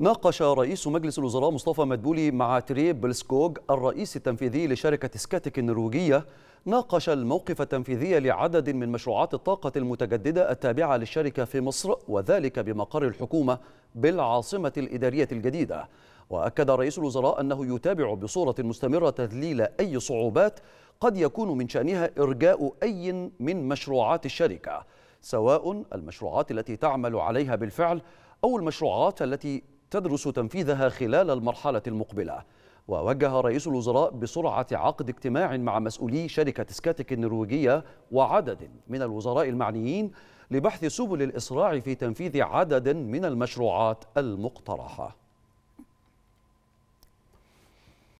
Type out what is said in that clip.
ناقش رئيس مجلس الوزراء مصطفى مدبولي مع تري بلسكوج الرئيس التنفيذي لشركة سكاتك النرويجية ناقش الموقف التنفيذي لعدد من مشروعات الطاقة المتجددة التابعة للشركة في مصر وذلك بمقر الحكومة بالعاصمة الإدارية الجديدة وأكد رئيس الوزراء أنه يتابع بصورة مستمرة تذليل أي صعوبات قد يكون من شأنها إرجاء أي من مشروعات الشركة سواء المشروعات التي تعمل عليها بالفعل أو المشروعات التي تدرس تنفيذها خلال المرحلة المقبلة ووجه رئيس الوزراء بسرعة عقد اجتماع مع مسؤولي شركة سكاتك النرويجية وعدد من الوزراء المعنيين لبحث سبل الإسراع في تنفيذ عدد من المشروعات المقترحة